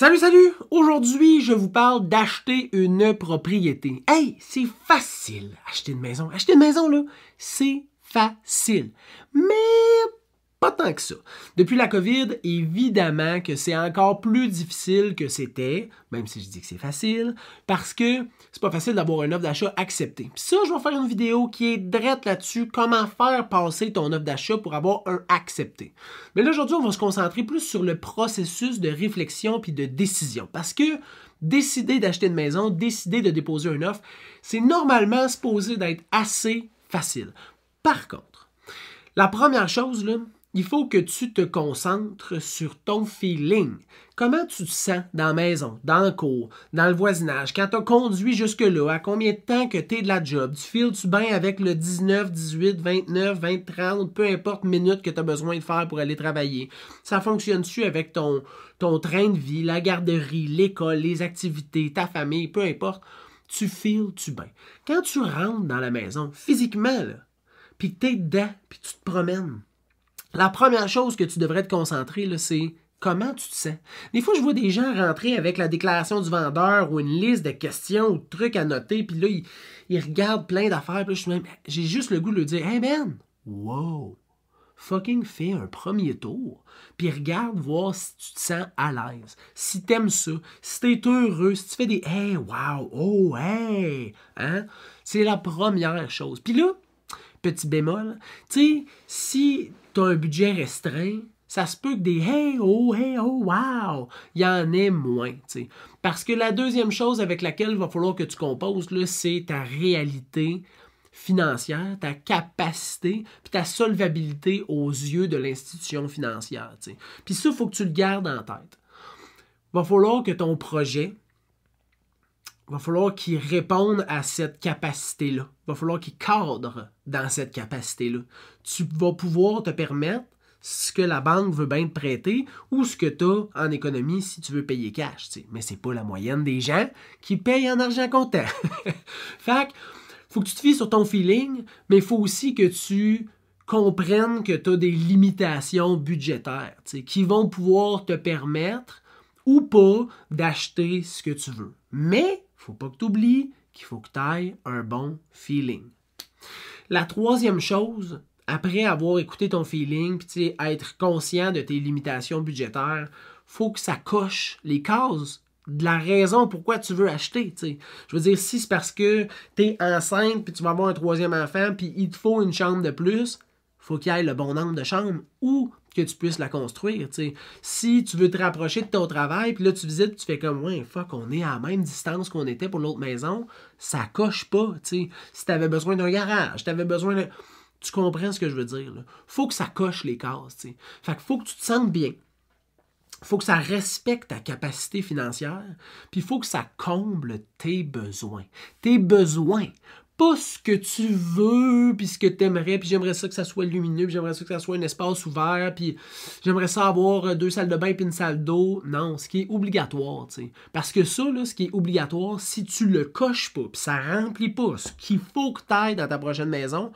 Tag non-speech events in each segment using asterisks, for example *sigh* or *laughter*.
Salut, salut! Aujourd'hui, je vous parle d'acheter une propriété. Hey, c'est facile, acheter une maison. Acheter une maison, là, c'est facile. Mais pas tant que ça. Depuis la COVID, évidemment que c'est encore plus difficile que c'était, même si je dis que c'est facile, parce que c'est pas facile d'avoir une offre d'achat acceptée. Puis ça, je vais faire une vidéo qui est drette là-dessus, comment faire passer ton offre d'achat pour avoir un accepté. Mais là, aujourd'hui, on va se concentrer plus sur le processus de réflexion puis de décision, parce que décider d'acheter une maison, décider de déposer une offre, c'est normalement supposé d'être assez facile. Par contre, la première chose, là, il faut que tu te concentres sur ton feeling. Comment tu te sens dans la maison, dans le cours, dans le voisinage, quand tu as conduit jusque-là, à combien de temps que tu es de la job, tu files-tu bien avec le 19, 18, 29, 20, 30, peu importe minute que tu as besoin de faire pour aller travailler. Ça fonctionne-tu avec ton, ton train de vie, la garderie, l'école, les activités, ta famille, peu importe. Tu files-tu bien. Quand tu rentres dans la maison, physiquement, là, tu es dedans, puis tu te promènes, la première chose que tu devrais te concentrer, c'est comment tu te sens. Des fois, je vois des gens rentrer avec la déclaration du vendeur ou une liste de questions ou de trucs à noter, puis là, ils, regardent plein d'affaires, puis je j'ai juste le goût de leur dire Hey Ben! wow, fucking fais un premier tour, puis regarde voir si tu te sens à l'aise, si t'aimes ça, si t'es heureux, si tu fais des Hey, wow, oh, hey, hein. C'est la première chose. Puis là, petit bémol, tu sais, si un budget restreint, ça se peut que des hey, oh, hey, oh, wow, il y en ait moins. Parce que la deuxième chose avec laquelle il va falloir que tu composes, c'est ta réalité financière, ta capacité, puis ta solvabilité aux yeux de l'institution financière. Puis ça, il faut que tu le gardes en tête. va falloir que ton projet, va falloir qu'ils répondent à cette capacité-là. Il Va falloir qu'ils cadrent dans cette capacité-là. Tu vas pouvoir te permettre ce que la banque veut bien te prêter ou ce que tu as en économie si tu veux payer cash. Mais Mais c'est pas la moyenne des gens qui payent en argent comptant. *laughs* fait faut que tu te fies sur ton feeling, mais il faut aussi que tu comprennes que tu as des limitations budgétaires qui vont pouvoir te permettre ou pas d'acheter ce que tu veux. Mais faut pas que tu oublies qu'il faut que tu ailles un bon feeling. La troisième chose, après avoir écouté ton feeling, puis être conscient de tes limitations budgétaires, faut que ça coche les cases de la raison pourquoi tu veux acheter. Je veux dire, si c'est parce que tu es enceinte, puis tu vas avoir un troisième enfant, puis il te faut une chambre de plus, faut qu'il y ait le bon nombre de chambres ou que tu puisses la construire. Si tu veux te rapprocher de ton travail, puis là tu visites, tu fais comme ouais, fuck, on est à la même distance qu'on était pour l'autre maison, ça coche pas. Si tu avais besoin d'un garage, tu avais besoin de. Tu comprends ce que je veux dire. Faut que ça coche les cases. Fait que faut que tu te sentes bien. Faut que ça respecte ta capacité financière, puis il faut que ça comble tes besoins. Tes besoins, pas ce que tu veux, puis ce que tu aimerais, puis j'aimerais ça que ça soit lumineux, puis j'aimerais ça que ça soit un espace ouvert, puis j'aimerais ça avoir euh, deux salles de bain puis une salle d'eau. Non, ce qui est obligatoire, tu sais. Parce que ça, là, ce qui est obligatoire, si tu le coches pas, puis ça remplit pas ce qu'il faut que tu ailles dans ta prochaine maison,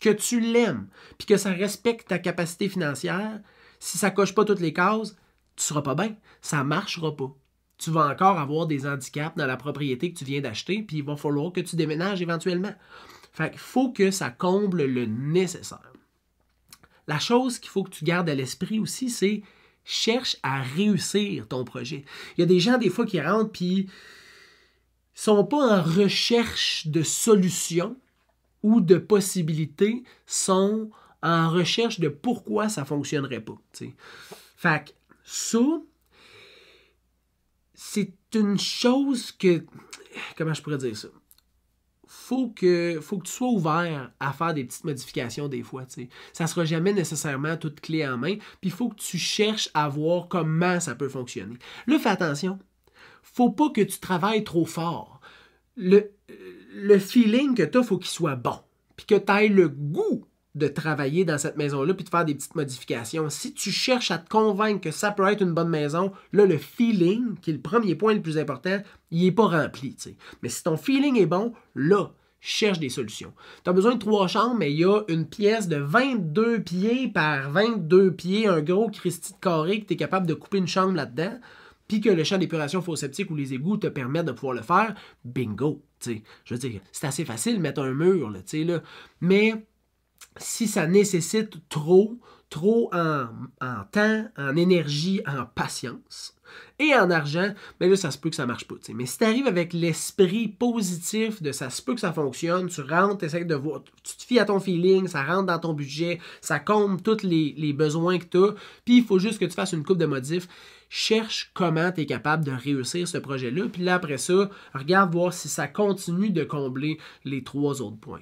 que tu l'aimes, puis que ça respecte ta capacité financière, si ça coche pas toutes les cases, tu seras pas bien. Ça marchera pas tu vas encore avoir des handicaps dans la propriété que tu viens d'acheter, puis il va falloir que tu déménages éventuellement. Fait qu'il faut que ça comble le nécessaire. La chose qu'il faut que tu gardes à l'esprit aussi, c'est cherche à réussir ton projet. Il y a des gens, des fois, qui rentrent, puis sont pas en recherche de solutions ou de possibilités, sont en recherche de pourquoi ça fonctionnerait pas. Fait que ça, c'est une chose que. Comment je pourrais dire ça? Faut que, faut que tu sois ouvert à faire des petites modifications des fois. Ça ne sera jamais nécessairement toute clé en main. Puis il faut que tu cherches à voir comment ça peut fonctionner. Là, fais attention. faut pas que tu travailles trop fort. Le, feeling que tu as, faut qu'il soit bon. Puis que tu aies le goût de travailler dans cette maison-là puis de faire des petites modifications. Si tu cherches à te convaincre que ça peut être une bonne maison, là, le feeling, qui est le premier point le plus important, il n'est pas rempli. Mais si ton feeling est bon, là, cherche des solutions. Tu as besoin de trois chambres, mais il y a une pièce de 22 pieds par 22 pieds, un gros Christie de carré que tu es capable de couper une chambre là-dedans, puis que le champ d'épuration faux-septique ou les égouts te permettent de pouvoir le faire, bingo. Je veux dire, c'est assez facile de mettre un mur, là, là. mais si ça nécessite trop, trop en, temps, en énergie, en patience et en argent, mais ben là, ça se peut que ça marche pas. Mais si tu arrives avec l'esprit positif de ça se peut que ça fonctionne, tu rentres, tu de voir, tu te fies à ton feeling, ça rentre dans ton budget, ça comble tous les, besoins que tu as, puis il faut juste que tu fasses une coupe de modifs. Cherche comment tu es capable de réussir ce projet-là, puis là, après ça, regarde voir si ça continue de combler les trois autres points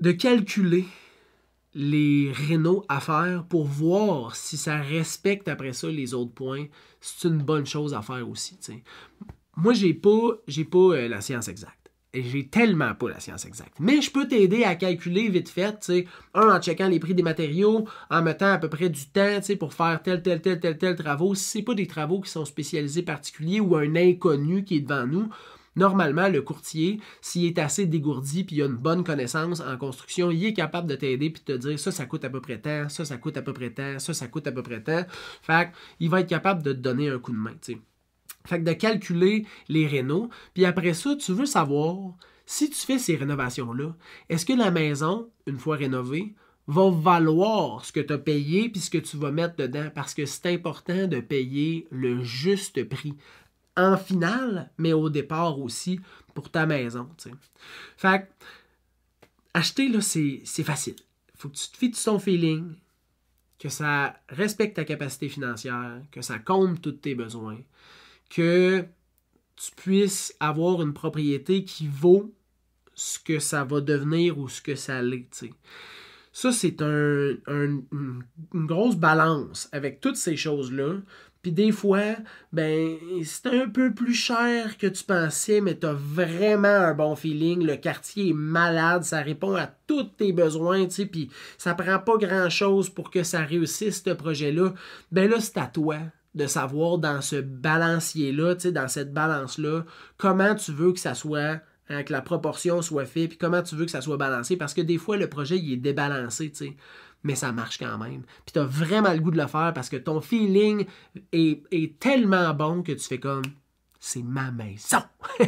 de calculer les rénaux à faire pour voir si ça respecte après ça les autres points. C'est une bonne chose à faire aussi. Moi, j'ai pas, j'ai pas euh, la science exacte. Et j'ai tellement pas la science exacte. Mais je peux t'aider à calculer vite fait, un, en checkant les prix des matériaux, en mettant à peu près du temps, pour faire tel, tel, tel, tel, tel travaux. Si c'est pas des travaux qui sont spécialisés particuliers ou un inconnu qui est devant nous, Normalement, le courtier, s'il est assez dégourdi puis il a une bonne connaissance en construction, il est capable de t'aider puis de te dire ça, ça coûte à peu près tant, ça, ça coûte à peu près tant, ça, ça coûte à peu près tant. Fait il va être capable de te donner un coup de main. T'sais. Fait de calculer les rénaux. Puis après ça, tu veux savoir si tu fais ces rénovations-là, est-ce que la maison, une fois rénovée, va valoir ce que tu as payé puis ce que tu vas mettre dedans parce que c'est important de payer le juste prix en finale, mais au départ aussi pour ta maison. Fait acheter, là, c'est, facile. Faut que tu te fies de ton feeling, que ça respecte ta capacité financière, que ça comble tous tes besoins, que tu puisses avoir une propriété qui vaut ce que ça va devenir ou ce que ça l'est. Ça, c'est une grosse balance avec toutes ces choses-là. Puis des fois, ben, c'est un peu plus cher que tu pensais, mais tu as vraiment un bon feeling. Le quartier est malade, ça répond à tous tes besoins, tu sais, puis ça prend pas grand-chose pour que ça réussisse, ce projet-là. Ben là, c'est à toi de savoir dans ce balancier-là, tu dans cette balance-là, comment tu veux que ça soit Hein, que la proportion soit faite, puis comment tu veux que ça soit balancé, parce que des fois, le projet, il est débalancé, tu sais mais ça marche quand même. Puis t'as vraiment le goût de le faire parce que ton feeling est, tellement bon que tu fais comme c'est ma maison. *laughs*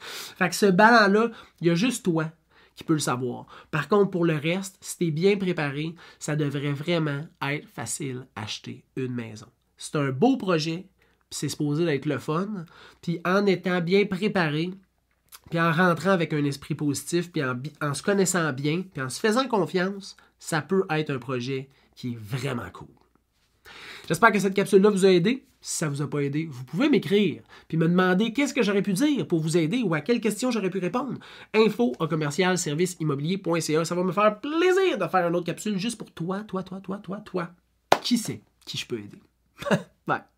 fait que ce ballon-là, il y a juste toi qui peux le savoir. Par contre, pour le reste, si es bien préparé, ça devrait vraiment être facile acheter une maison. C'est un beau projet, puis c'est supposé être le fun. Puis en étant bien préparé, puis en rentrant avec un esprit positif, puis en, se connaissant bien, puis en se faisant confiance, ça peut être un projet qui est vraiment cool. J'espère que cette capsule-là vous a aidé. Si ça ne vous a pas aidé, vous pouvez m'écrire, puis me demander qu'est-ce que j'aurais pu dire pour vous aider ou à quelles questions j'aurais pu répondre. Info à commercial Ça va me faire plaisir de faire une autre capsule juste pour toi, toi, toi, toi, toi, toi. Qui sait qui je peux aider? *laughs* Bye!